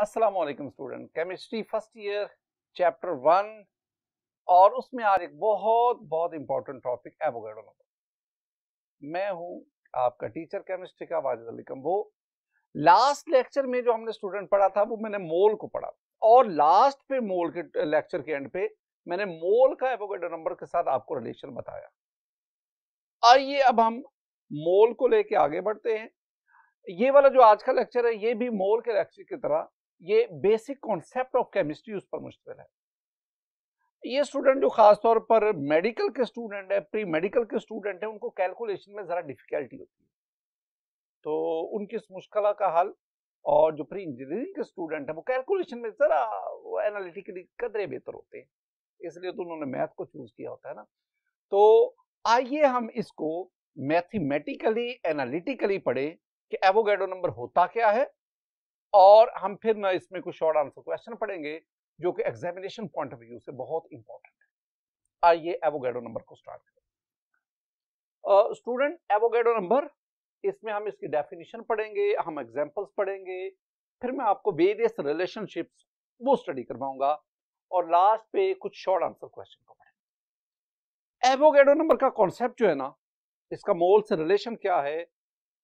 अस्सलाम वालेकुम student chemistry first year chapter one और उसमें आज एक बहुत बहुत इंपॉर्टेंट टॉपिक एवोगेडो नंबर मैं हूं आपका टीचर केमिस्ट्री का वाजिद अली कम्बो लास्ट लेक्चर में जो हमने स्टूडेंट पढ़ा था वो मैंने मोल को पढ़ा और लास्ट पे मोल के लेक्चर के एंड पे मैंने मोल का एवोगेडो नंबर के साथ आपको रिलेशन बताया आइए अब हम मोल को लेके आगे बढ़ते हैं ये वाला जो आज का लेक्चर है ये भी मोल के लेक्चर की तरह ये बेसिक कॉन्सेप्ट ऑफ केमिस्ट्री उस पर मुश्तमिल है ये स्टूडेंट जो खासतौर पर मेडिकल के स्टूडेंट है प्री मेडिकल के स्टूडेंट है उनको कैलकुलेशन में ज़रा डिफिकल्टी होती है तो उनकी इस मुश्किल का हल और जो प्री इंजीनियरिंग के स्टूडेंट है वो कैलकुलेशन में ज़रा एनालिटिकली कदरे बेहतर होते हैं इसलिए तो उन्होंने मैथ को चूज़ किया होता है ना तो आइए हम इसको मैथमेटिकली एनालिटिकली पढ़े कि एवोगेडो नंबर होता क्या है और हम फिर ना इसमें कुछ शॉर्ट आंसर क्वेश्चन पढ़ेंगे जो कि एग्जामिनेशन पॉइंट ऑफ व्यू से बहुत इंपॉर्टेंट है आइए एवोगेडो नंबर को स्टार्ट करें स्टूडेंट एवोगेडो नंबर इसमें हम इसकी डेफिनेशन पढ़ेंगे हम एग्जाम्पल्स पढ़ेंगे फिर मैं आपको वेरियस रिलेशनशिप्स वो स्टडी करवाऊंगा और लास्ट पे कुछ शॉर्ट आंसर क्वेश्चन को पढ़ेंगे एवोगेडो नंबर का कॉन्सेप्ट जो है ना इसका मोल से रिलेशन क्या है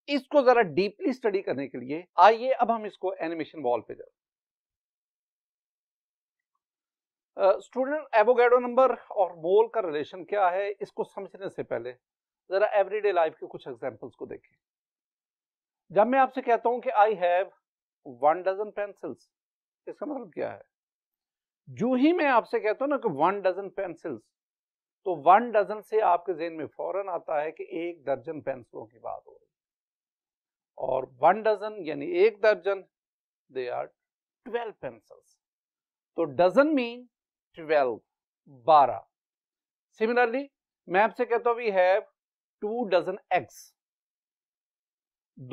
इसको जरा डीपली स्टडी करने के लिए आइए अब हम इसको एनिमेशन वॉल पे जाए स्टूडेंट एवोगैडो नंबर और मोल का रिलेशन क्या है इसको समझने से पहले जरा एवरीडे लाइफ के कुछ एग्जांपल्स को देखें जब मैं आपसे कहता हूं कि I have one dozen pencils इसका मतलब क्या है जो ही मैं आपसे कहता हूं ना कि वन डजन पेंसिल्स तो वन डजन से आपके जेन में फौरन आता है कि एक दर्जन पेंसिलों की बात हो रही और वन डजन यानी एक दर्जन दे आर ट्वेल्व पेंसिल्स तो डजन मीन ट्वेल्व बारह सिमिलरली मैं आपसे कहता हूं we have two dozen eggs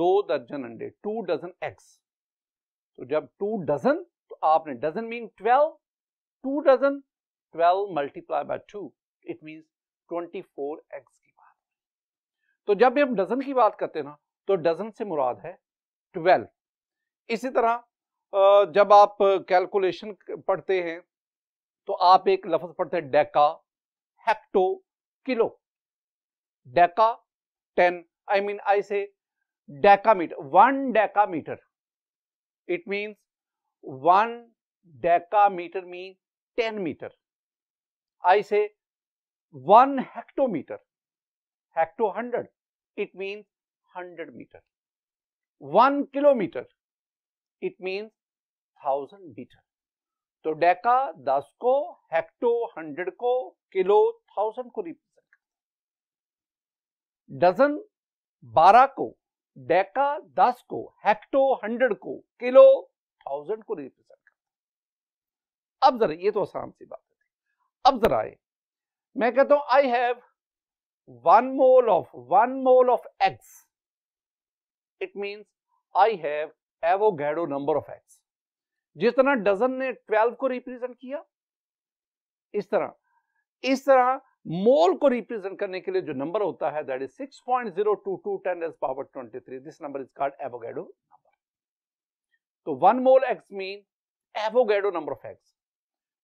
दो दर्जन अंडे टू डजन एग्स तो जब टू डजन तो आपने dozen mean twelve two dozen twelve multiply by two it mean twenty four eggs की बात तो जब भी हम डजन की बात करते हैं ना तो डजन से मुराद है ट्वेल्व इसी तरह जब आप कैलकुलेशन पढ़ते हैं तो आप एक लफ्ज पढ़ते हैं deca hecto kilo deca ten I mean I say decametre one decametre it one decametre mean ten metre I say one hectometre hecto hundred it means hundred metre one kilometre it mean thousand metre तो deca दस को hecto hundred को kilo thousand को represent करता dozen बारह को deca दस को हेक्टो हंड्रेड को किलो थाउजेंड को रिप्रेजेंट करता अब जरा ये तो आसान सी बात है अब जरा आए मैं कहता हूं I have one mole of one mole of eggs it means I have Avogadro number of X जिस तरह डजन ने ट्वेल्व को रिप्रेजेंट किया इस तरह इस तरह मोल को रिप्रेजेंट करने के लिए जो नंबर होता है that is point zero two two ten as power twenty three this number is called Avogadro number तो one mole X mean Avogadro number of X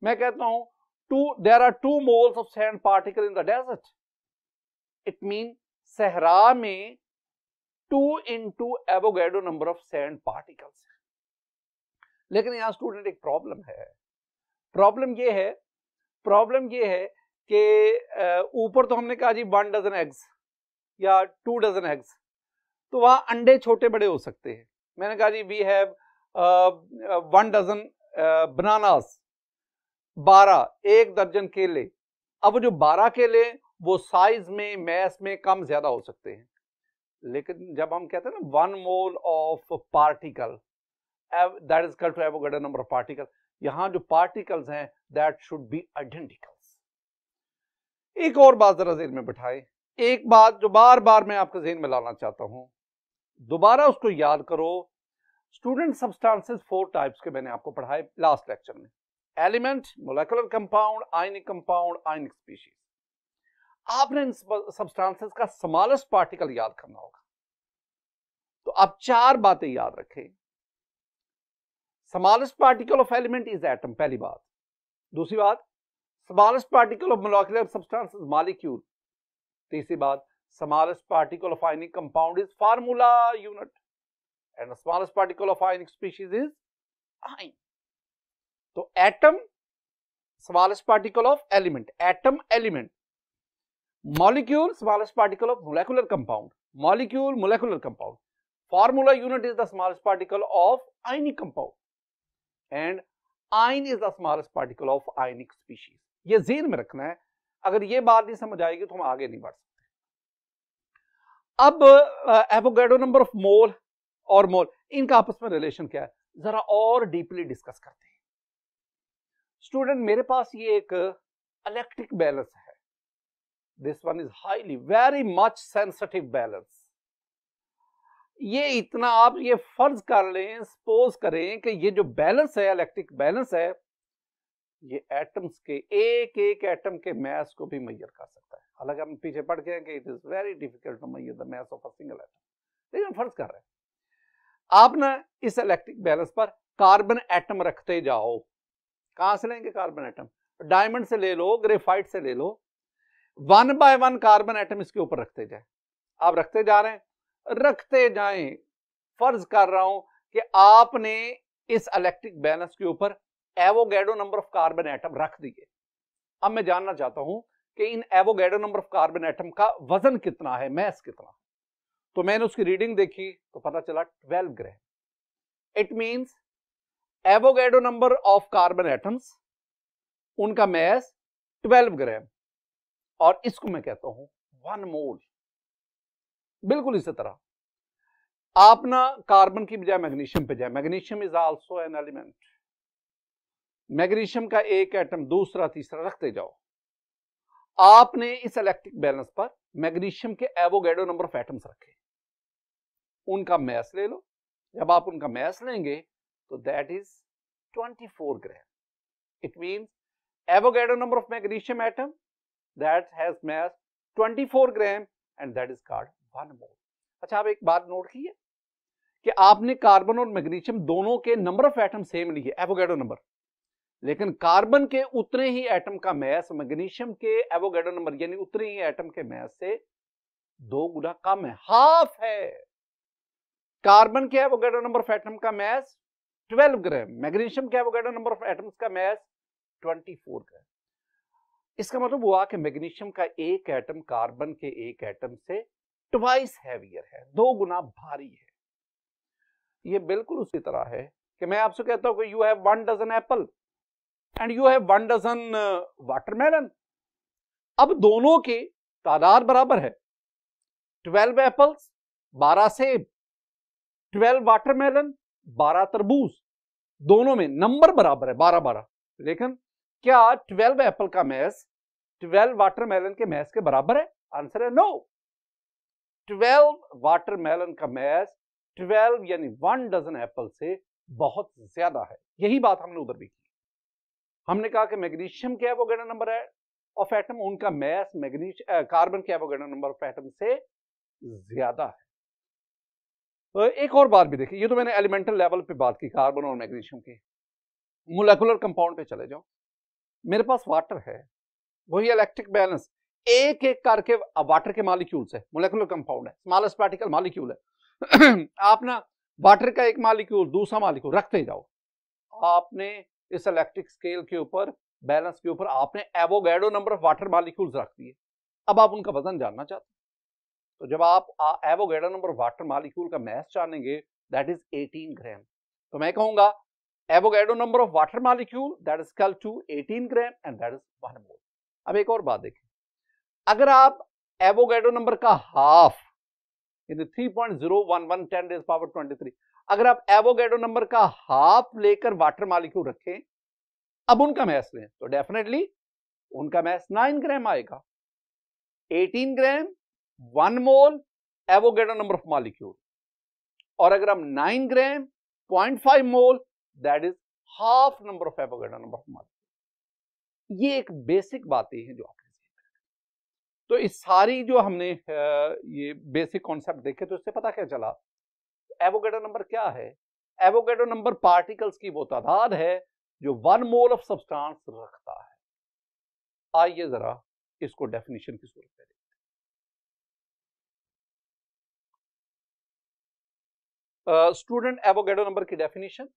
मैं कहता हूं two there are two moles of sand particle in the desert it mean Sahara में two into Avogadro number of sand particles लेकिन यहां student एक problem है problem ये है प्रॉब्लम ये है कि ऊपर तो हमने कहा जी वन डजन एग्स या टू डजन एग्स तो वहां अंडे छोटे बड़े हो सकते हैं मैंने कहा जी we have one dozen bananas बारह एक दर्जन केले अब जो बारह केले वो साइज में मैस में कम ज्यादा हो सकते हैं लेकिन जब हम कहते हैं ना one mole of particle that is कल to Avogadro number of particle यहां जो पार्टिकल्स हैं दैट शुड बी आइडेंटिकल्स एक और बात जरा जेन में बिठाए एक बात जो बार बार मैं आपके जेन में लाना चाहता हूं दोबारा उसको याद करो स्टूडेंट सब्सटेंसेस फोर टाइप्स के मैंने आपको पढ़ाए लास्ट लेक्चर में element molecular compound ionic compound ionic species आपने इन सब्सटेंसेस का स्मॉलेस्ट पार्टिकल याद करना होगा तो आप चार बातें याद रखें smallest particle of element is atom पहली बात दूसरी बात smallest particle of molecular substance is molecule तीसरी बात smallest particle of ionic compound is formula unit and smallest particle of ionic species is ion तो atom smallest particle of element atom element molecule smallest particle of molecular compound molecule molecular compound formula unit is the smallest particle of ionic compound and ion is the smallest particle of ionic species ये जेन में रखना है अगर ये बात नहीं समझ आएगी तो हम आगे नहीं बढ़ सकते अब एवोगेडो नंबर ऑफ मोल और मोल इनका आपस में रिलेशन क्या है जरा और डीपली डिस्कस करते हैं स्टूडेंट मेरे पास ये एक इलेक्ट्रिक बैलेंस है this one is highly very much sensitive balance ये इतना आप ये फर्ज कर लें सपोज करें कि ये जो बैलेंस है इलेक्ट्रिक बैलेंस है ये एटम्स के एक एक एटम के मैस को भी मैयर कर सकता है हालांकि हम पीछे पढ़ गए it is very difficult to measure the mass of a single atom लेकिन फर्ज कर रहे हैं आप ना इस इलेक्ट्रिक बैलेंस पर कार्बन एटम रखते जाओ कहां से लेंगे कार्बन एटम डायमंड से ले लो ग्रेफाइट से ले लो one by one carbon atom इसके ऊपर रखते जाए आप रखते जा रहे हैं रखते जाए फर्ज कर रहा हूं कि आपने इस इलेक्ट्रिक बैलेंस के ऊपर Avogadro number of carbon atom रख दिए अब मैं जानना चाहता हूं कि इन Avogadro number of carbon atom का वजन कितना है मैस कितना तो मैंने उसकी रीडिंग देखी तो पता चला twelve gram it means Avogadro number of carbon atoms उनका मैस ट्वेल्व ग्राम और इसको मैं कहता हूं वन मोल बिल्कुल इसी तरह आप ना कार्बन की बजाय मैग्नीशियम पे जाए magnesium is also an element magnesium का एक एटम दूसरा तीसरा रखते जाओ आपने इस इलेक्ट्रिक बैलेंस पर मैग्नीशियम के एवोगेडो नंबर ऑफ एटम्स रखे उनका मैस ले लो जब आप उनका मैस लेंगे तो that is 24 gram it means Avogadro number of magnesium atom that has mass 24 gram and that is called one mole. अच्छा आप एक बात नोट की कि आपने कार्बन और मैग्नीशियम दोनों के नंबर ऑफ एटम सेम लिए एवोगेडो नंबर लेकिन कार्बन के उतने ही एटम का मैस मैग्नीशियम के एवोगेडो नंबर यानी उतने ही एटम के मैस से दो गुना कम है हाफ है कार्बन के एवोगेडो नंबर ऑफ एटम का मैस 12 ग्राम मैग्नीशियम के एवोगेडो नंबर ऑफ एटम्स का मैस 24 ग्राम इसका मतलब हुआ कि मैग्नीशियम का एक एटम कार्बन के एक एटम से ट्वाइस हैवियर है दो गुना भारी है ये बिल्कुल उसी तरह है कि मैं आपसे कहता हूं कि you have one dozen apple and you have one dozen watermelon अब दोनों की तादाद बराबर है ट्वेल्व एप्पल्स बारह सेब ट्वेल्व वाटरमेलन बारह तरबूज दोनों में नंबर बराबर है बारह बारह लेकिन क्या 12 एप्पल का मैस 12 वाटरमेलन के मैस के बराबर है आंसर है नो 12 वाटरमेलन का मैस 12 यानी वन डजन एप्पल से बहुत ज्यादा है यही बात हमने उधर भी की हमने कहा कि मैग्नीशियम के एवोगेडो नंबर है ऑफ एटम उनका मैस मैग्नीश कार्बन के एवोगेडो नंबर ऑफ एटम से ज्यादा है एक और बात भी देखिए ये तो मैंने एलिमेंटल लेवल पे बात की कार्बन और मैग्नीशियम की मोलेकुलर कंपाउंड पे चले जाओ मेरे पास वाटर है वही इलेक्ट्रिक बैलेंस एक एक करके वाटर के मालिक्यूल्स है मोलिकुलर कंपाउंड है स्मॉलेस्ट पार्टिकल मालिक्यूल है आप ना वाटर का एक मालिक्यूल दूसरा मालिक्यूल रखते जाओ आपने इस इलेक्ट्रिक स्केल के ऊपर बैलेंस के ऊपर आपने Avogadro number of water molecules रख दिए अब आप उनका वजन जानना चाहते तो जब आप Avogadro number of water molecule का मैथ जानेंगे दैट इज 18 ग्राम तो मैं कहूंगा Avogadro number of water molecule that is कल to 18 gram and that is one mole अब एक और बात देखें अगर आप एवोगैडो नंबर का हाफ यानी one ten days power three अगर आप एवोगैडो नंबर का हाफ लेकर वाटर मालिक्यूल रखें अब उनका मैस लें तो डेफिनेटली उनका मैस नाइन ग्राम आएगा eighteen gram one mole Avogadro number of molecule और अगर हम nine gram point five mole that is half number of Avogadro number of molecule ये एक बेसिक बातें हैं जो आपने तो इस सारी जो हमने ये बेसिक कॉन्सेप्ट देखे तो इससे पता क्या चला एवोगेडो नंबर क्या है एवोगेडो नंबर पार्टिकल्स की वो तादाद है जो वन मोल ऑफ सब्सटेंस रखता है आइए जरा इसको डेफिनेशन की सूरत में देखते स्टूडेंट एवोगेडो नंबर की definition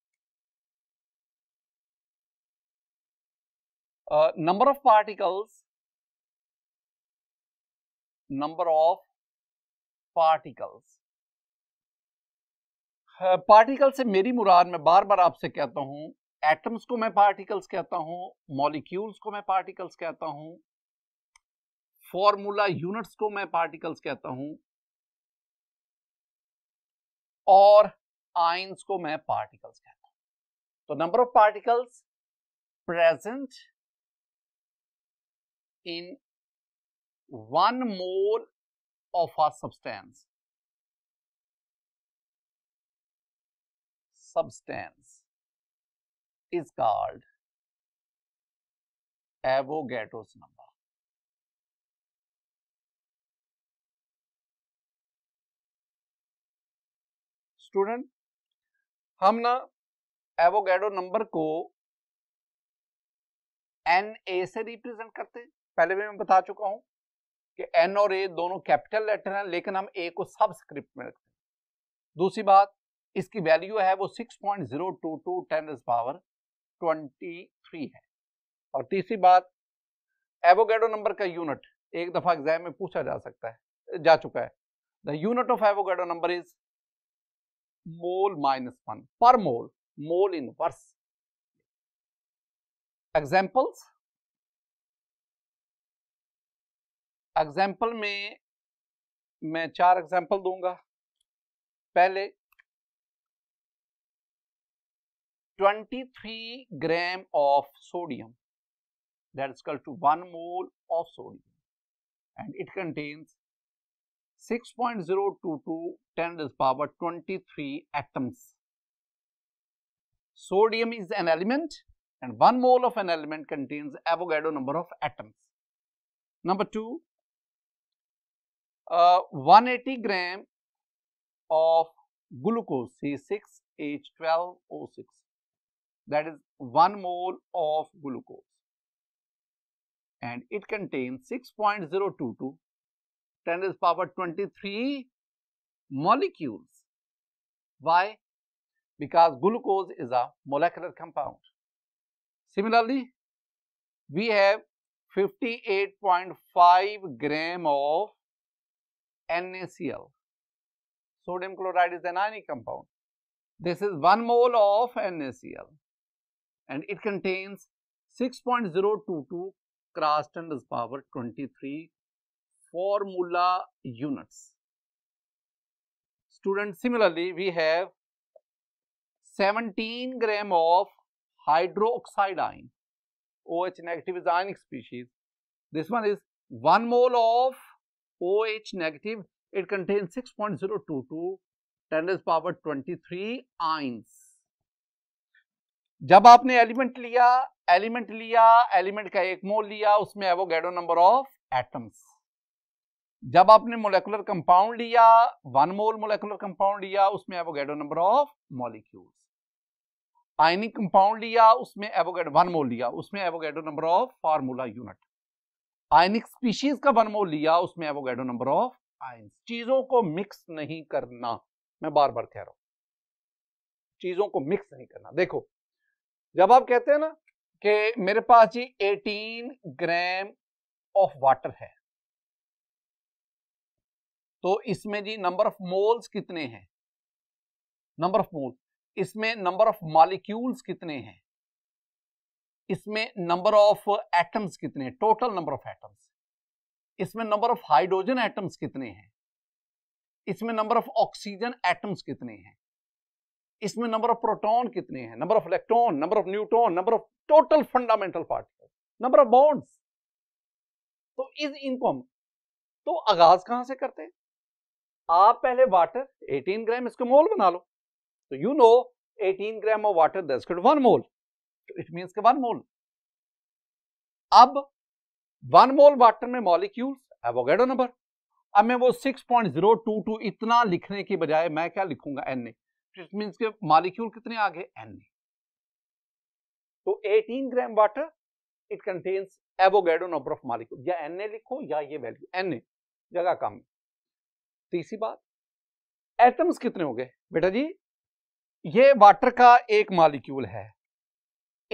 number uh, number of particles number of particles uh, से मेरी मुराद में बार बार आपसे कहता हूं एटम्स को मैं पार्टिकल्स कहता हूं मॉलिक्यूल्स को मैं पार्टिकल्स कहता हूं फॉर्मूला यूनिट्स को मैं पार्टिकल्स कहता हूं और आइंस को मैं पार्टिकल्स कहता हूं तो number of particles present in 1 mole of our substance substance is called Avogadro's number. Student हम ना एवोगेडो नंबर को एन ए से रिप्रेजेंट करते हैं पहले भी मैं बता चुका हूं कि एन और ए दोनों कैपिटल लेटर हैं लेकिन हम ए को सब स्क्रिप्ट में रखते हैं दूसरी बात इसकी वैल्यू है वो two two ten power three है और तीसरी बात एवोगेडो नंबर का यूनिट एक दफा एग्जाम में पूछा जा सकता है जा चुका है the unit of Avogadro number is mole minus one पर mole mole inverse examples example में मैं चार एग्जाम्पल दूंगा पहले 23 gram of sodium that is कल to one mole of sodium and it contains 6.022 point zero two two ten is power twenty atoms sodium is an element and one mole of an element contains Avogadro number of atoms number two Uh, 180 gram of glucose C6H12O6 that is 1 mole of glucose and it contains 6.022 10 to the power 23 molecules. Why? Because glucose is a molecular compound. Similarly, we have 58.5 gram of NaCl. Sodium chloride is an ionic compound. This is 1 mole of NaCl and it contains 6.022 cross 10 to the power 23 formula units. Students, similarly, we have 17 gram of hydroxide ion. OH negative is ionic species. This one is 1 mole of OH negative, it contains 6.022 10 to power 23 ions जब आपने element लिया element लिया element का एक मोल लिया उसमें गैडो number of atoms जब आपने मोलेकुलर कंपाउंड लिया वन मोल मोलेकुलर कंपाउंड लिया उसमें Avogadro number of molecules ionic compound लिया उसमें एवोगेडो वन मोल लिया उसमें Avogadro number of formula unit ionic species का बनमोल लिया उसमें एवोगैडो नंबर ऑफ आयन चीजों को मिक्स नहीं करना मैं बार बार कह रहा हूं चीजों को मिक्स नहीं करना देखो जब आप कहते हैं ना कि मेरे पास जी 18 ग्राम ऑफ वाटर है तो इसमें जी नंबर ऑफ मोल्स कितने हैं नंबर ऑफ मोल इसमें नंबर ऑफ मॉलिक्यूल्स कितने हैं इसमें नंबर ऑफ एटम्स कितने हैं टोटल नंबर ऑफ एटम्स इसमें नंबर ऑफ हाइड्रोजन एटम्स कितने हैं इसमें नंबर ऑफ ऑक्सीजन एटम्स कितने हैं इसमें नंबर ऑफ प्रोटॉन कितने हैं number of electron number of neutron number of total fundamental particle number of bonds तो इस इनको तो आगाज कहां से करते हैं आप पहले वाटर 18 ग्राम इसको मोल बना लो तो you know 18 gram of water दस वन मोल तो इट मीन के वन मोल अब वन मोल वाटर में मॉलिक्यूल एवोगेडो नंबर अब मैं वो six point zero two two इतना लिखने के बजाय मैं क्या लिखूंगा एन ए इट मीन के मॉलिक्यूल कितने आ गए एन ए तो eighteen gram water it contains Avogadro number of molecule या एन ए लिखो या ये वैल्यू एन ए जगह कम तीसरी बात एटम्स कितने हो गए बेटा जी ये वाटर का एक मॉलिक्यूल है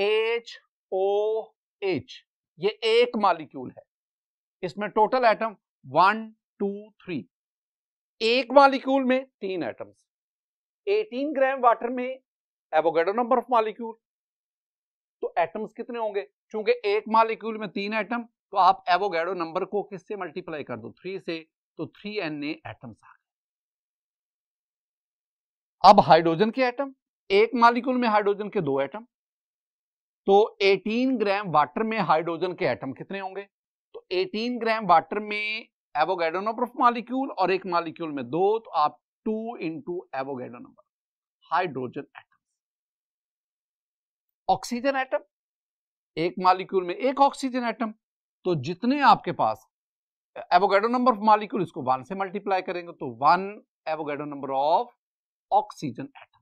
एच ओ एच ये एक मालिक्यूल है इसमें total atom one two three एक मालिक्यूल में तीन एटम्स 18 ग्राम वाटर में एवोगेडो नंबर ऑफ मालिक्यूल तो एटम्स कितने होंगे क्योंकि एक मालिक्यूल में तीन एटम तो आप एवोगेडो नंबर को किससे मल्टीप्लाई कर दो थ्री से तो थ्री एन ए एटम्स आ गए अब हाइड्रोजन के एटम एक मालिक्यूल में हाइड्रोजन के दो एटम तो 18 ग्राम वाटर में हाइड्रोजन के एटम कितने होंगे तो 18 ग्राम वाटर में एवोगेडो नंबर ऑफ मालिक्यूल और एक मालिक्यूल में दो तो आप two into Avogadro number hydrogen atom oxygen atom एक मालिक्यूल में एक ऑक्सीजन एटम तो जितने आपके पास एवोगेडो नंबर ऑफ मालिक्यूल इसको वन से मल्टीप्लाई करेंगे तो one Avogadro number of oxygen atom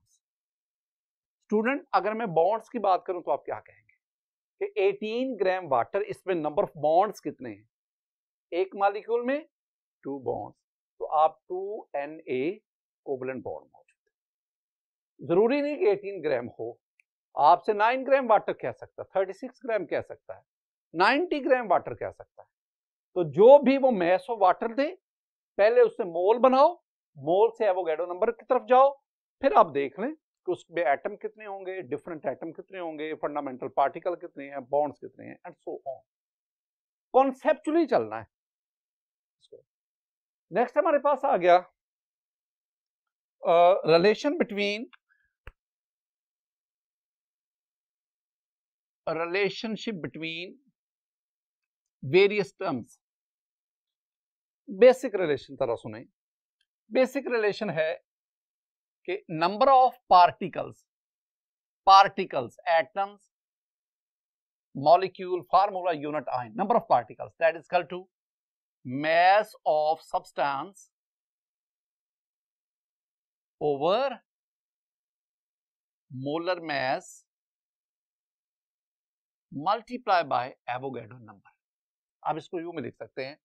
student अगर मैं बॉन्ड्स की बात करूं तो आप क्या कहेंगे कि 18 ग्राम वाटर इसमें नंबर ऑफ बॉन्ड्स कितने हैं एक मालिक्यूल में टू बॉन्ड्स तो आप two N A covalent bond मौजूद जरूरी नहीं कि एटीन ग्राम हो आपसे नाइन ग्राम वाटर कह सकता है सिक्स ग्राम कह सकता है नाइनटी ग्राम वाटर कह सकता है तो जो भी वो मैस ऑफ वाटर दे पहले उससे मोल बनाओ मोल से एवोगेडो नंबर की तरफ जाओ फिर आप देख लें कि उसमें एटम कितने होंगे डिफरेंट एटम कितने होंगे फंडामेंटल पार्टिकल कितने हैं बॉन्ड्स कितने हैं एंड सो ऑन कॉन्सेप्चुअली चलना है नेक्स्ट हमारे पास आ गया relation between relationship between various terms basic relation तरह सुने बेसिक रिलेशन है कि number of particles particles atoms molecule formula unit आए number of particles that is कल to mass of substance over molar mass multiply by Avogadro number आप इसको यू में देख सकते हैं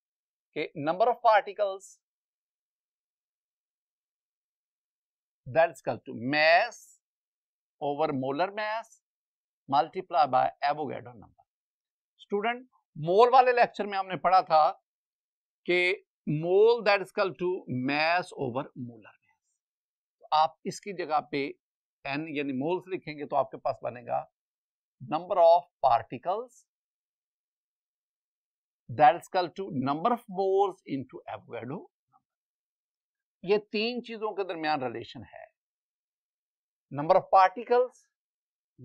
कि number of particles that is equal to mass over molar mass multiplied by Avogadro number. Student, mole वाले लेक्चर में हमने पढ़ा था कि मोल दैट इज कल to mass over molar mass तो आप इसकी जगह पे एन यानी मोल्स लिखेंगे तो आपके पास बनेगा number of particles that is कल to number of moles into Avogadro ये तीन चीजों के दरमियान रिलेशन है नंबर ऑफ पार्टिकल्स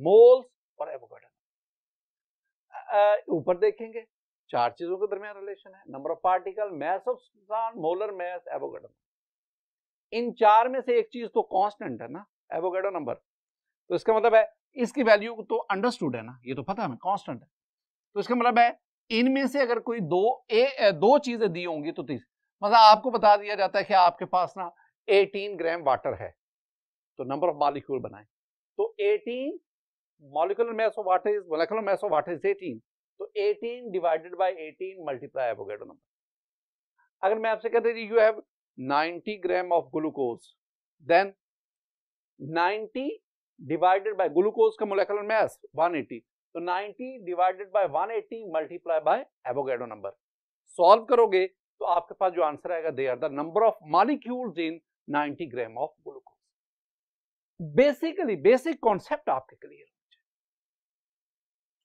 मोल्स और एवोगाड्रो ऊपर देखेंगे चार चीजों के दरमियान रिलेशन है number of particle mass of molar mass Avogadro इन चार में से एक चीज तो कांस्टेंट है ना एवोगाड्रो नंबर तो इसका मतलब है इसकी वैल्यू तो अंडरस्टूड है ना ये तो पता हमें कांस्टेंट है तो इसका मतलब है इनमें से अगर कोई दो ए, दो चीजें दी होंगी तो तीस मतलब आपको बता दिया जाता है कि आपके पास ना 18 ग्राम वाटर है तो नंबर ऑफ मॉलिक्यूल बनाए तो 18 molecular mass of water is molecular mass of water is 18 तो 18 divided by 18 multiply Avogadro number अगर मैं आपसे कहते जी you have 90 gram of glucose then 90 divided by glucose का मोलिकुलर मास 180 तो 90 डिवाइडेड बाय 180 multiply by Avogadro number solve करोगे तो आपके पास जो आंसर आएगा they are the number of molecule in 90 gram of glucose basically basic concept आपके क्लियर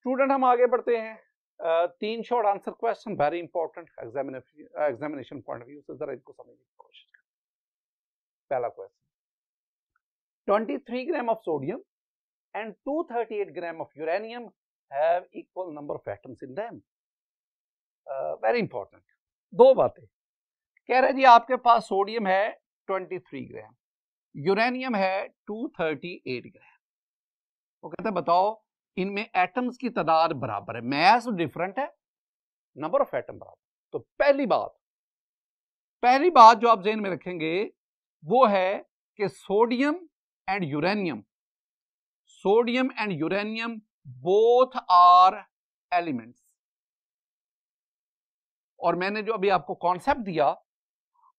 स्टूडेंट हम आगे बढ़ते हैं तीन short answer question very important examination point of view से जरा इनको समझने की कोशिश करें पहला question 23 gram of sodium and 238 gram of uranium have equal number of atoms in them very important दो बातें कह रहे जी आपके पास सोडियम है 23 ग्राम यूरेनियम है 238 ग्राम वो कहते बताओ इनमें एटम्स की तादाद बराबर है मैस डिफरेंट है नंबर ऑफ एटम बराबर तो पहली बात पहली बात जो आप जेन में रखेंगे वो है कि sodium and uranium sodium and uranium both are elements और मैंने जो अभी आपको कॉन्सेप्ट दिया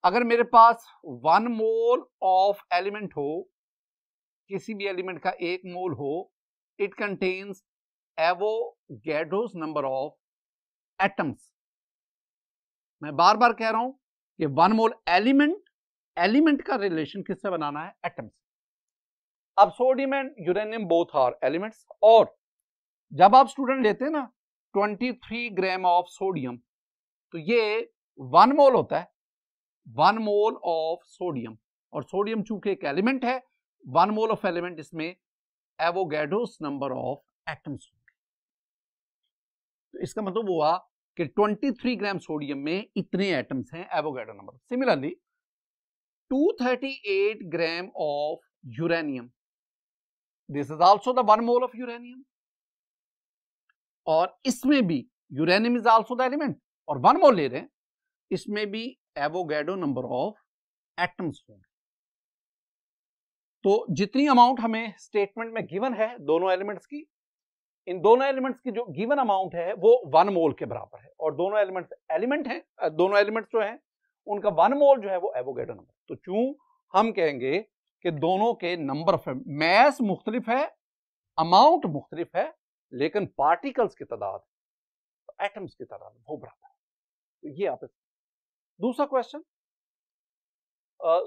अगर मेरे पास वन मोल ऑफ एलिमेंट हो किसी भी एलिमेंट का एक मोल हो it contains Avogadro's number of atoms मैं बार बार कह रहा हूं कि वन मोल एलिमेंट एलिमेंट का रिलेशन किससे बनाना है एटम्स अब sodium and uranium both are elements और जब आप स्टूडेंट लेते हैं ना 23 ग्राम ऑफ सोडियम तो ये वन मोल होता है वन मोल ऑफ सोडियम और सोडियम चूंकि एक एलिमेंट है वन मोल ऑफ एलिमेंट इसमें एवोगेडोस नंबर ऑफ एटम्स होंगे तो इसका मतलब हुआ कि 23 ग्राम सोडियम में इतने एटम्स हैं Avogadro number similarly 238 gram of uranium this is also the one mole of uranium और इसमें भी uranium is also the element और वन मोल ले रहे हैं इसमें भी एवोगेडो नंबर ऑफ एटम्स होंगे तो जितनी अमाउंट हमें स्टेटमेंट में गिवन है दोनों एलिमेंट्स की इन दोनों एलिमेंट्स की जो गिवन अमाउंट है वो वन मोल के बराबर है और दोनों एलिमेंट्स एलिमेंट हैं दोनों एलिमेंट्स जो हैं उनका वन मोल जो है वो एवोगेडो नंबर तो चूं हम कहेंगे कि दोनों के नंबर मैस मुख्तलिफ है अमाउंट मुख्तलिफ है लेकिन पार्टिकल्स की तादाद एटम्स की तादाद वो बराबर तो ये आप दूसरा क्वेश्चन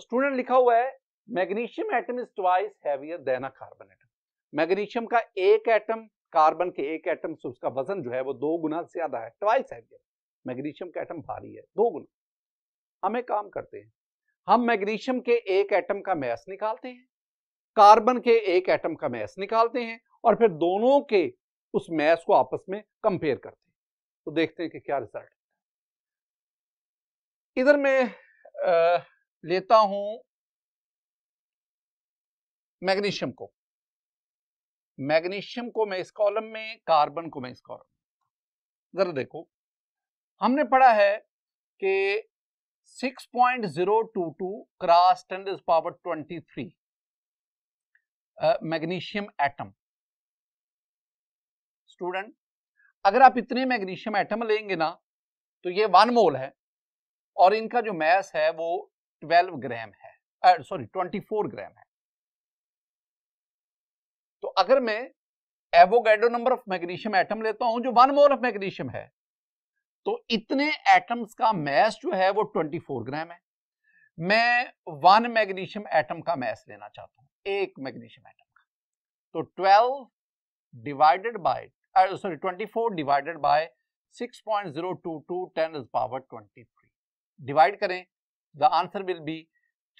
स्टूडेंट लिखा हुआ है magnesium atom is twice heavier than a carbon atom magnesium का एक एटम कार्बन के एक एटम से उसका वजन जो है वो दो गुना ज्यादा है ट्वाइस हैवियर मैग्नीशियम का एटम भारी है दो गुना हम एक काम करते हैं हम मैग्नीशियम के एक एटम का मैस निकालते हैं कार्बन के एक एटम का मैस निकालते हैं और फिर दोनों के उस मैस को आपस में कंपेयर करते हैं तो देखते हैं कि क्या रिजल्ट इधर मैं लेता हूं मैग्नीशियम को मैग्नीशियम को मैं इस कॉलम में कार्बन को मैं इस कॉलम जरा देखो हमने पढ़ा है कि 6.022 cross 10 is power three magnesium atom student अगर आप इतने मैग्नीशियम एटम लेंगे ना तो ये वन मोल है और इनका जो मैस है वो 12 ग्राम है सॉरी 24 ग्राम है तो अगर मैं Avogadro number of magnesium atom लेता हूं जो वन मोल ऑफ मैग्नीशियम है तो इतने एटम्स का मैस जो है वो 24 ग्राम है मैं वन मैग्नीशियम एटम का मैस लेना चाहता हूं एक मैग्नीशियम एटम का तो 12 divided by sorry 24 divided by 6.022 10 is power 23 divide करें द आंसर विल बी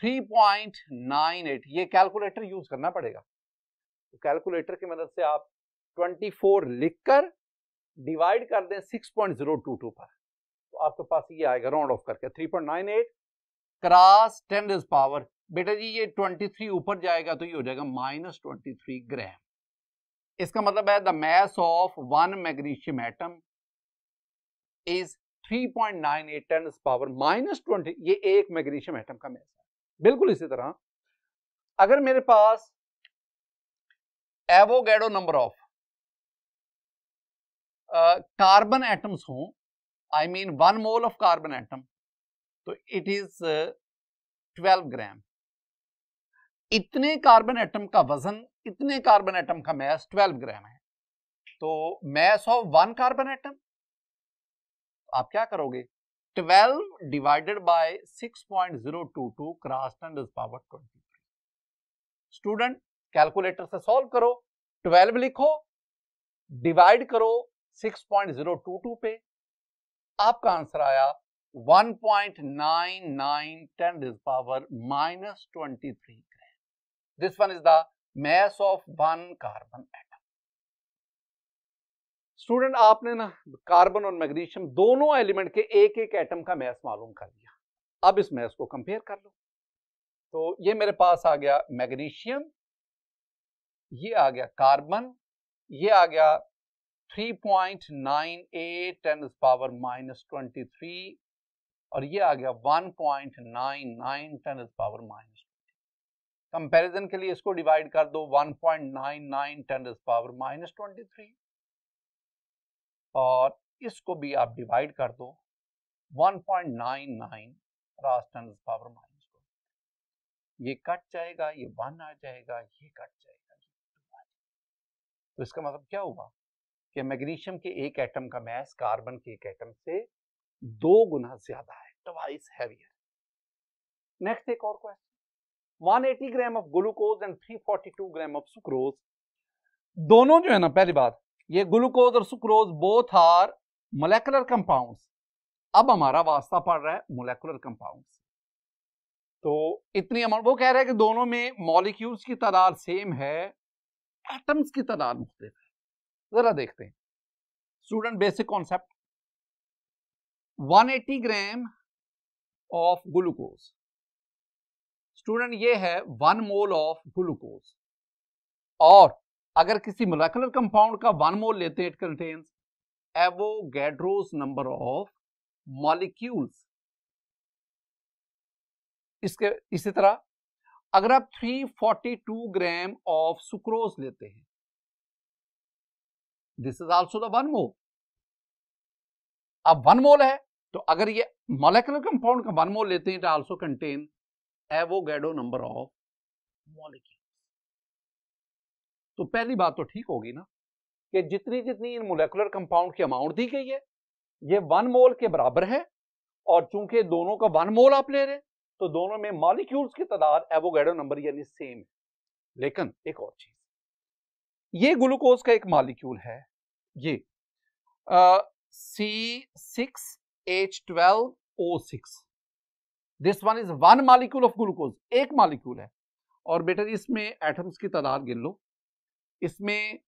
3.98 ये कैलकुलेटर यूज करना पड़ेगा तो कैलकुलेटर की मदद से आप 24 लिखकर डिवाइड कर दें 6.022 पर तो आपके पास ये आएगा राउंड ऑफ करके 3.98 क्रॉस टेन इज पावर बेटा जी ये 23 ऊपर जाएगा तो ये हो जाएगा माइनस ट्वेंटी ग्राम इसका मतलब है the mass of one magnesium atom is 3.98 ten power minus twenty ये एक मैग्नीशियम एटम का मैस है बिल्कुल इसी तरह अगर मेरे पास Avogadro number of carbon atoms हों I mean one mole of carbon atom तो इट इज ट्वेल्व ग्राम इतने कार्बन एटम का वजन इतने कार्बन एटम का मैस ट्वेल्व ग्राम है तो mass of one carbon atom आप क्या करोगे 12 divided by 6.022 cross 10 power twenty student calculator से सॉल्व करो 12 लिखो डिवाइड करो 6.022 पे आपका आंसर आया 1.99 10 power minus 23 this one is the mass of one carbon atom student आपने ना कार्बन और मैग्नीशियम दोनों एलिमेंट के एक एक एटम का मैस मालूम कर लिया अब इस मैस को कंपेयर कर लो तो ये मेरे पास आ गया मैग्नीशियम ये आ गया कार्बन ये आ गया 3.98 ten power minus twenty three और ये आ गया 1.99 टेन पावर माइनस कंपेरिजन के लिए इसको डिवाइड कर दो 1.99 ten power minus twenty three और इसको भी आप डिवाइड कर दो 1.99 रास्टन पावर माइनस को ये कट जाएगा ये वन आ जाएगा ये कट जाएगा ये टू आ जाएगा तो इसका मतलब क्या हुआ कि मैग्नीशियम के एक एटम का मैस कार्बन के एक एटम से दो गुना ज्यादा है ट्वाइस हैवियर नेक्स्ट एक और question 180 gram of glucose and 342 gram of sucrose दोनों जो है ना पहली बात ये ग्लूकोज और sucrose both are molecular compounds अब हमारा वास्ता पड़ रहा है मोलेकुलर कंपाउंड तो इतनी अमाउंट वो कह रहे हैं कि दोनों में मॉलिक्यूल्स की तादाद सेम है एटम्स की तादाद मुख्त है जरा देखते हैं student basic concept 180 gram of glucose student ये है वन मोल ऑफ ग्लूकोज और अगर किसी मोलैकुलर कंपाउंड का वन मोल लेते हैं it contains Avogadro's number of molecules इसके इसी तरह अगर आप 342 ग्राम ऑफ सुक्रोज लेते हैं this is also the one mole अब वन मोल है तो अगर ये मोलिकुलर कंपाउंड का वन मोल लेते हैं it also contain Avogadro number of molecule तो पहली बात तो ठीक होगी ना कि जितनी जितनी इन मोलिकुलर कंपाउंड की अमाउंट दी गई है ये वन मोल के बराबर है और चूंकि दोनों का वन मोल आप ले रहे हैं तो दोनों में मॉलिक्यूल्स की तादाद एवोगेडो नंबर यानी सेम है लेकिन एक और चीज ये ग्लूकोज का एक मॉलिक्यूल है ये C six H twelve O six this one is one molecule of glucose एक मॉलिक्यूल है और बेटर इसमें एटम्स की तादाद गिन लो इसमें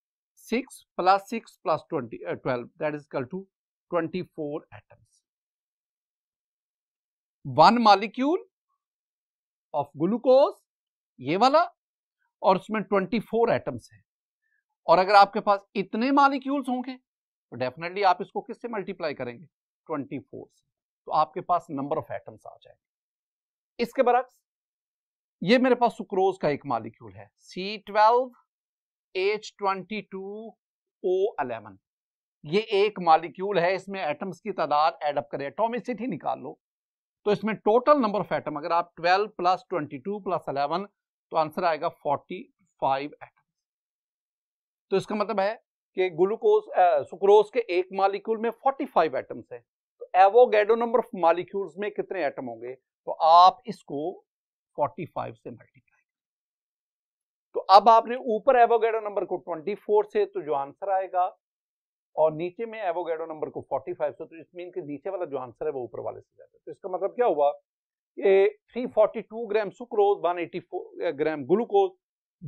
six plus six plus twenty twelve that is कल to twenty four atoms one molecule of glucose ये वाला और उसमें ट्वेंटी फोर एटम्स है और अगर आपके पास इतने मालिक्यूल्स होंगे तो डेफिनेटली आप इसको किससे मल्टीप्लाई करेंगे ट्वेंटी फोर से तो आपके पास नंबर ऑफ एटम्स आ जाएंगे इसके बरक्स ये मेरे पास सुक्रोज का एक मालिक्यूल है C twelve H twenty two O eleven ये एक मालिक्यूल है इसमें एटम्स की तादाद एडअप करें एटोमिसिटी निकाल लो तो इसमें टोटल नंबर ऑफ एटम अगर आप 12 प्लस 22 प्लस 11 तो आंसर आएगा 45 एटम्स तो इसका मतलब है कि ग्लूकोज सुक्रोज के एक मालिक्यूल में 45 एटम्स हैं तो एवोगेडो नंबर ऑफ मालिक्यूल्स में कितने एटम होंगे तो आप इसको 45 से मल्टीप्लाई तो अब आपने ऊपर एवोगेडो नंबर को 24 से तो जो आंसर आएगा और नीचे में एवोगेडो नंबर को 45 से तो इस मीन के नीचे वाला जो आंसर है वो ऊपर वाले से जाता तो इसका मतलब क्या हुआ ये 342 ग्राम सुक्रोज 184 ग्राम ग्लूकोज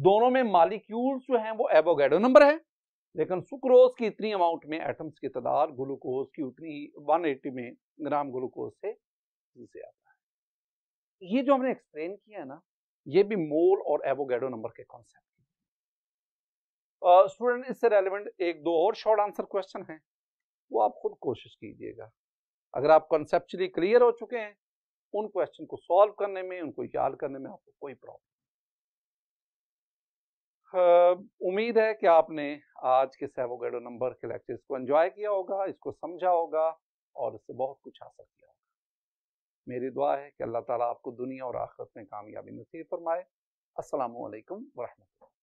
दोनों में मालिक्यूल जो है वो एवोगेडो नंबर है लेकिन सुक्रोज की इतनी अमाउंट में एटम्स की तादाद ग्लूकोज की उतनी वन में ग्राम ग्लूकोज से नीचे आता है ये जो हमने एक्सप्लेन किया है ना ये भी मोल और एवोगेडो नंबर के कॉन्सेप्ट स्टूडेंट इससे रेलिवेंट एक दो और शॉर्ट आंसर क्वेश्चन है वो आप खुद कोशिश कीजिएगा अगर आप कॉन्सेप्चुअली क्लियर हो चुके हैं उन क्वेश्चन को सॉल्व करने में उनको याद करने में आपको कोई प्रॉब्लम उम्मीद है कि आपने आज के सेवोगेडो नंबर के लेक्चर्स को एंजॉय किया होगा इसको समझा होगा और इससे बहुत कुछ हासिल किया होगा मेरी दुआ है कि अल्लाह ताला आपको दुनिया और आखिरत में कामयाबी नसीब फरमाए असलकम वरहमल